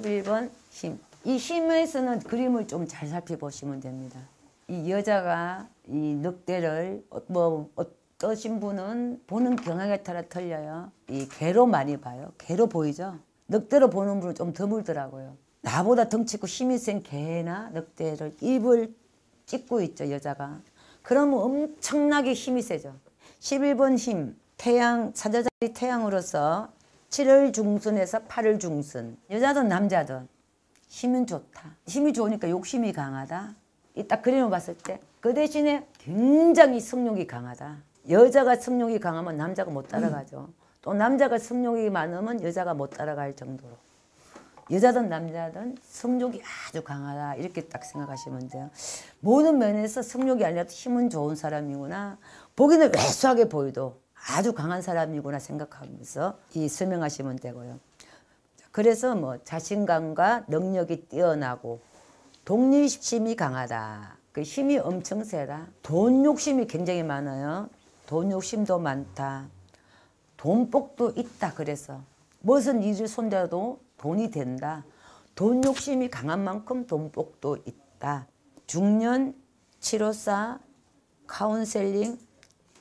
11번 힘. 이힘에서는 그림을 좀 잘 살펴보시면 됩니다. 이 여자가 이 늑대를 어, 뭐 어떠신 분은 보는 경향에 따라 틀려요. 이 개로 많이 봐요. 개로 보이죠? 늑대로 보는 분은 좀 드물더라고요. 나보다 덩치고 힘이 센 개나 늑대를 입을 찍고 있죠 여자가. 그러면 엄청나게 힘이 세죠. 11번 힘, 태양, 사자자리 태양으로서 7월 중순에서 8월 중순 여자든 남자든 힘은 좋다. 힘이 좋으니까 욕심이 강하다. 이 딱 그림을 봤을 때 그 대신에 굉장히 성욕이 강하다. 여자가 성욕이 강하면 남자가 못 따라가죠. 음. 또 남자가 성욕이 많으면 여자가 못 따라갈 정도로. 여자든 남자든 성욕이 아주 강하다 이렇게 딱 생각하시면 돼요. 모든 면에서 성욕이 아니라 힘은 좋은 사람이구나. 보기는 왜소하게 보이도 아주 강한 사람이구나 생각하면서 이 수명하시면 되고요. 그래서 뭐 자신감과 능력이 뛰어나고 독립심이 강하다. 그 힘이 엄청 세다. 돈 욕심이 굉장히 많아요. 돈 욕심도 많다. 돈복도 있다 그래서 무슨 일을 손대도 돈이 된다. 돈 욕심이 강한 만큼 돈복도 있다. 중년 치료사 카운셀링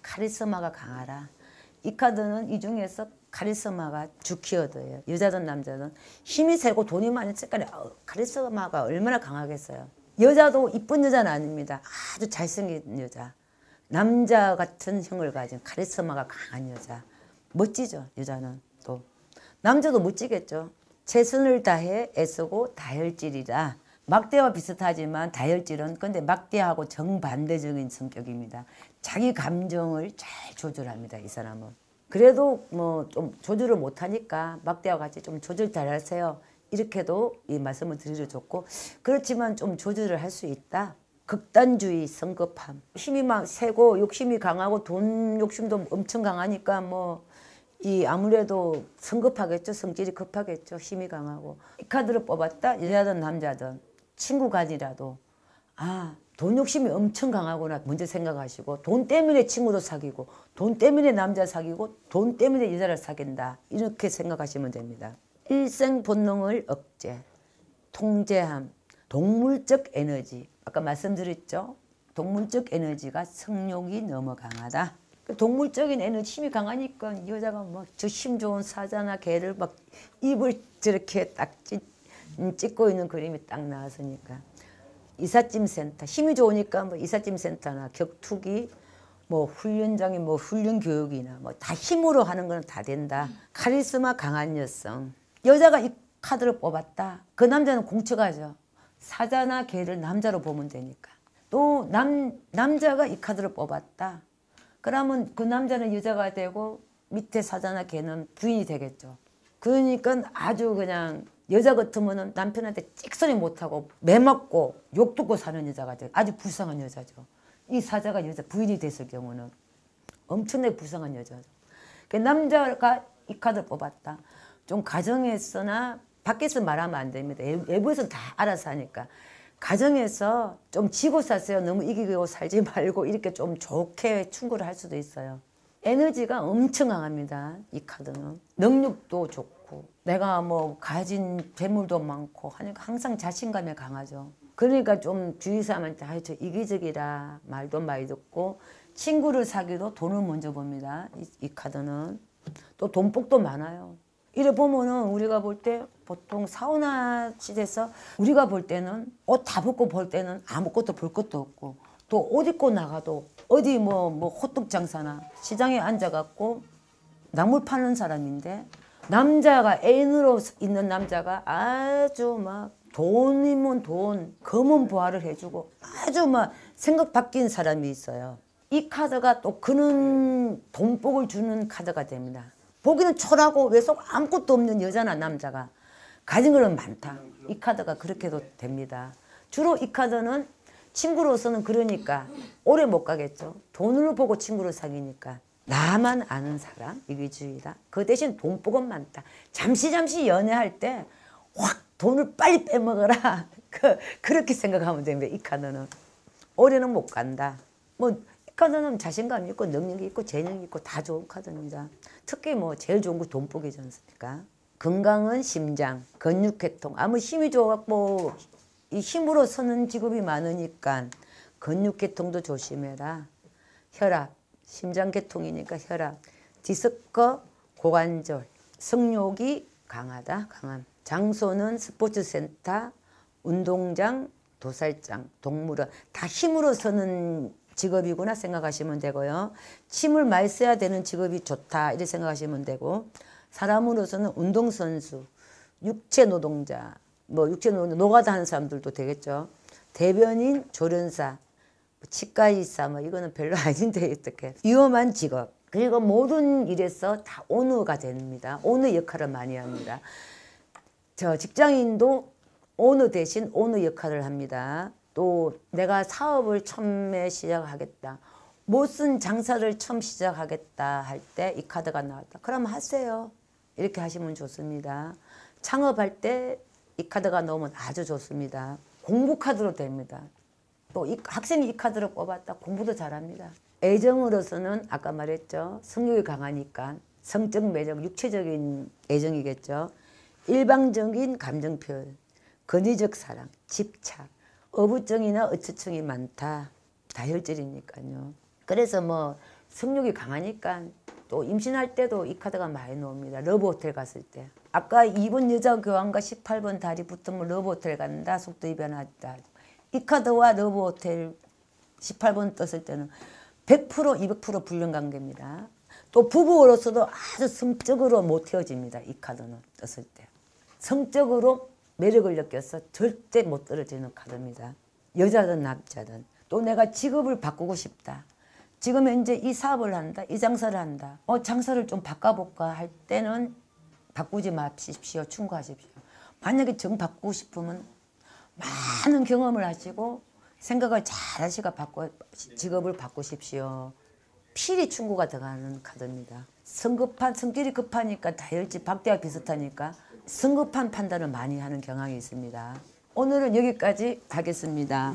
카리스마가 강하다 이 카드는 이 중에서 카리스마가 주키어드예요. 여자든 남자든 힘이 세고 돈이 많은 색깔이 카리스마가 얼마나 강하겠어요. 여자도 이쁜 여자는 아닙니다. 아주 잘생긴 여자. 남자 같은 형을 가진 카리스마가 강한 여자. 멋지죠, 여자는 또. 남자도 멋지겠죠. 최선을 다해 애쓰고 다혈질이다 막대와 비슷하지만 다혈질은 근데 막대하고 정반대적인 성격입니다. 자기 감정을 잘 조절합니다. 이 사람은. 그래도 뭐 좀 조절을 못하니까 막대와 같이 좀 조절 잘하세요. 이렇게도 이 말씀을 드리려 좋고 그렇지만 좀 조절을 할 수 있다. 극단주의, 성급함. 힘이 막 세고 욕심이 강하고 돈 욕심도 엄청 강하니까 뭐 이 아무래도 성급하겠죠. 성질이 급하겠죠. 힘이 강하고. 이 카드를 뽑았다. 여자든 남자든. 친구가 아니라도 아, 돈 욕심이 엄청 강하구나 먼저 생각하시고 돈 때문에 친구도 사귀고 돈 때문에 남자 사귀고 돈 때문에 여자를 사귄다. 이렇게 생각하시면 됩니다. 일생 본능을 억제, 통제함, 동물적 에너지 아까 말씀드렸죠? 동물적 에너지가 성욕이 너무 강하다. 그 동물적인 에너지 힘이 강하니까 여자가 막저힘 뭐 좋은 사자나 개를 막 입을 저렇게 딱 찢, 음, 찍고 있는 그림이 딱 나왔으니까 이삿짐 센터 힘이 좋으니까 뭐 이삿짐 센터나 격투기 뭐 훈련장이 뭐 훈련 교육이나 뭐 다 힘으로 하는 건 다 된다. 카리스마 강한 여성. 여자가 이 카드를 뽑았다. 그 남자는 공처가죠. 사자나 개를 남자로 보면 되니까. 또 남 남자가 이 카드를 뽑았다. 그러면 그 남자는 여자가 되고 밑에 사자나 개는 부인이 되겠죠. 그러니까 아주 그냥 여자 같으면 남편한테 찍소리 못하고 매먹고욕 듣고 사는 여자가 아주 불쌍한 여자죠. 이 사자가 여자 부인이 됐을 경우는 엄청나게 불쌍한 여자죠. 그 남자가 이 카드를 뽑았다. 좀 가정에서나 밖에서 말하면 안 됩니다. 외부에서는 다 알아서 하니까. 가정에서 좀 지고 사세요. 너무 이기고 살지 말고 이렇게 좀 좋게 충고를 할 수도 있어요. 에너지가 엄청 강합니다. 이 카드는. 능력도 좋고 내가 뭐 가진 재물도 많고 하니까 항상 자신감이 강하죠. 그러니까 좀 주위 사람한테 아이 저 이기적이라 말도 많이 듣고 친구를 사기도 돈을 먼저 봅니다. 이, 이 카드는. 또 돈복도 많아요. 이래 보면은 우리가 볼 때 보통 사우나 시대에서 우리가 볼 때는 옷 다 벗고 볼 때는 아무것도 볼 것도 없고 또옷 입고 나가도 어디 뭐, 뭐 호떡 장사나 시장에 앉아갖고 나물 파는 사람인데 남자가 애인으로 있는 남자가 아주 막 돈이면 돈, 검은 보활를 해주고 아주 막 생각 바뀐 사람이 있어요. 이 카드가 또 그는 돈복을 주는 카드가 됩니다. 보기는 초라고 외속 아무것도 없는 여자나 남자가 가진 거는 많다. 이 카드가 그렇게도 됩니다. 주로 이 카드는 친구로서는 그러니까 오래 못 가겠죠. 돈으로 보고 친구를 사귀니까. 나만 아는 사람 이기주의다. 그 대신 돈복은 많다. 잠시 잠시 연애할 때 확 돈을 빨리 빼먹어라. 그, 그렇게 생각하면 됩니다. 이카노는. 올해는 못 간다. 뭐이 카드는 자신감 있고 능력이 있고 재능이 있고 다 좋은 카드입니다. 특히 뭐 제일 좋은 거 돈복이지 않습니까? 건강은 심장, 근육계통, 아무 힘이 좋아갖고 이 힘으로 서는 직업이 많으니까 근육계통도 조심해라. 혈압, 심장계통이니까 혈압, 디스크, 고관절, 성욕이 강하다, 강함. 장소는 스포츠센터, 운동장, 도살장, 동물원 다 힘으로 서는 직업이구나 생각하시면 되고요. 침을 많이 써야 되는 직업이 좋다 이렇게 생각하시면 되고 사람으로서는 운동선수, 육체노동자, 뭐 육체 노, 노가다 하는 사람들도 되겠죠. 대변인, 조련사, 뭐 치과의사 뭐 이거는 별로 아닌데 어떻게 위험한 직업 그리고 모든 일에서 다 오너가 됩니다. 오너 역할을 많이 합니다. 저 직장인도 오너 대신 오너 역할을 합니다. 또 내가 사업을 처음에 시작하겠다. 못 쓴 장사를 처음 시작하겠다 할 때 이 카드가 나왔다. 그럼 하세요. 이렇게 하시면 좋습니다. 창업할 때이 카드가 넣으면 아주 좋습니다. 공부 카드로 됩니다. 또 이, 학생이 이 카드를 뽑았다 공부도 잘합니다. 애정으로서는 아까 말했죠. 성욕이 강하니까 성적 매력, 육체적인 애정이겠죠. 일방적인 감정 표현, 건위적 사랑, 집착, 어부증이나 어처증이 많다. 다혈질이니까요. 그래서 뭐 성욕이 강하니까 또 임신할 때도 이 카드가 많이 나옵니다. 러브호텔 갔을 때. 아까 2번 여자 교환과 그 18번 다리 붙으면 러브호텔 간다. 속도 이변하다. 이 카드와 러브호텔 18번 떴을 때는 100% 200% 불륜관계입니다. 또 부부로서도 아주 성적으로 못 헤어집니다. 이 카드는 떴을 때. 성적으로 매력을 느껴서 절대 못 떨어지는 카드입니다. 여자든 남자든 또 내가 직업을 바꾸고 싶다. 지금 현재 이 사업을 한다, 이 장사를 한다. 어, 장사를 좀 바꿔볼까 할 때는 바꾸지 마십시오. 충고하십시오. 만약에 정 바꾸고 싶으면 많은 경험을 하시고 생각을 잘 하시고 바꿔, 직업을 바꾸십시오. 필히 충고가 들어가는 카드입니다. 성급한, 성질이 급하니까 다혈질, 박대와 비슷하니까 성급한 판단을 많이 하는 경향이 있습니다. 오늘은 여기까지 하겠습니다.